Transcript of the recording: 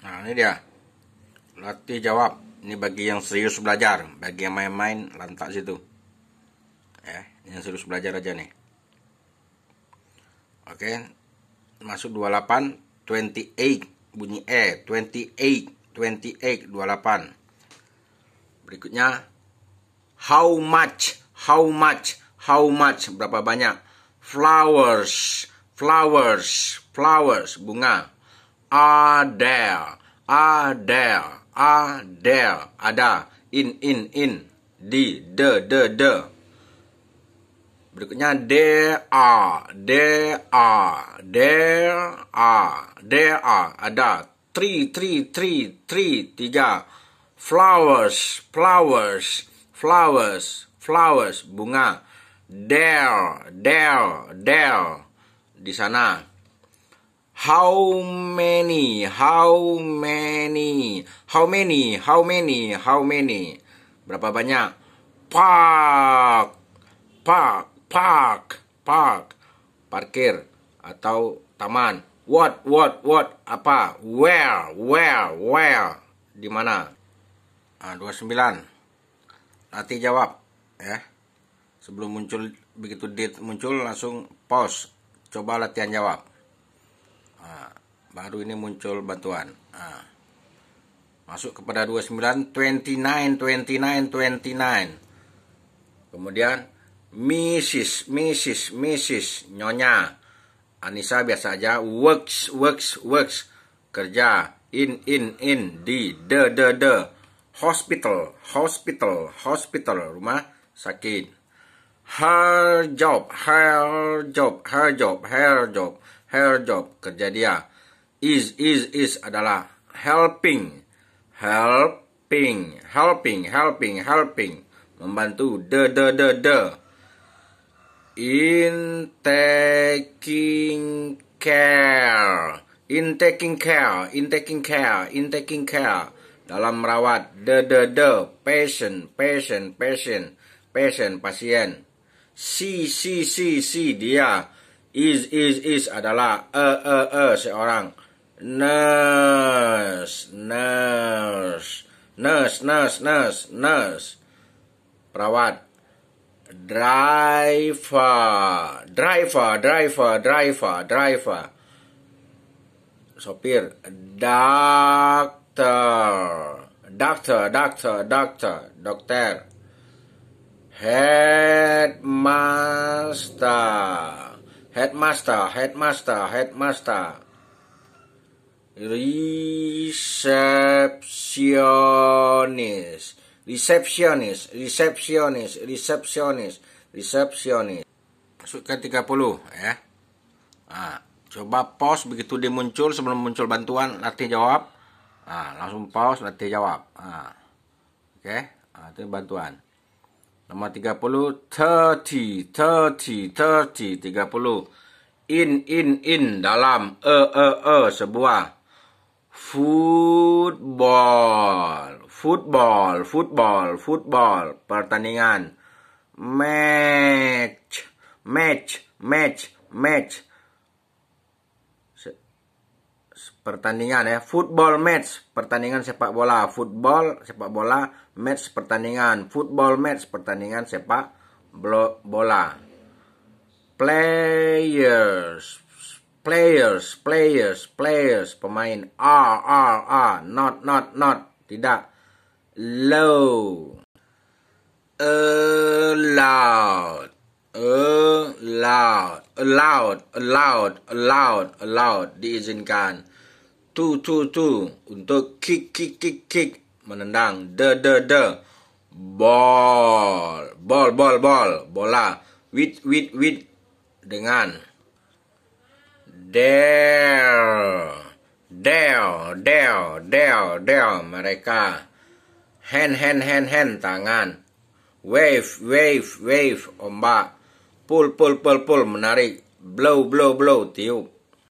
Nah ini dia Latih jawab Ini bagi yang serius belajar Bagi yang main-main lantak situ Ya ini yang serius belajar aja nih Oke Masuk 28 28 Bunyi E 28 28 28 Berikutnya How much How much How much Berapa banyak Flowers Flowers Flowers Bunga ada, ada, ada, ada. In, in, in. Di, de, de, de. Berikutnya D, A, D, A, D, A, D, A. Ada. three, three, three, three. tiga. Flowers, flowers, flowers, flowers, bunga. Del, del, del. Di sana How many? How many? How many? How many? How many? Berapa banyak? Park. Park. Park. Park. Parkir atau taman. What? What? What? Apa? Where? Where? Where? Di mana? Ah, 29. Nanti jawab ya. Sebelum muncul begitu date muncul langsung pause. Coba latihan jawab baru ini muncul batuan nah. masuk kepada 29 29 29 29 kemudian Mrs Mrs Mrs Nyonya Anissa biasa aja works works works kerja in in in di de de de hospital hospital hospital rumah sakit her job her job her job her job her job kerja dia is is is adalah helping helping helping helping helping membantu de de de de in taking care in taking care in taking care in taking care dalam merawat de de de patient patient patient patient pasien si si si si dia is is is adalah e e e seorang nas nas nas nas nas nas perawat driver driver driver driver driver sopir dokter dokter dokter dokter dokter headmaster headmaster headmaster headmaster resepsionis resepsionis resepsionis resepsionis resepsionis masuk ke 30 ya nah, coba pause begitu dia muncul sebelum muncul bantuan latih jawab nah, langsung pause latih jawab nah, oke okay? nah, itu bantuan nomor 30 30 30 30 30 in in in dalam e e e sebuah football football football football pertandingan match match match match pertandingan ya football match pertandingan sepak bola football sepak bola match pertandingan football match pertandingan sepak bola players players, players, players, pemain R, R, R, not, not, not, tidak, low, allowed, allowed, allowed, allowed, allowed, allowed, diizinkan, to, to, to, untuk kick, kick, kick, kick, menendang, the, the, the, ball, ball, ball, ball, bola, with, with, with, dengan, Del, del, del, del, del mereka. Hand, hand, hand, hand tangan. Wave, wave, wave ombak. Pull, pull, pull, pull menarik. Blow, blow, blow tiup.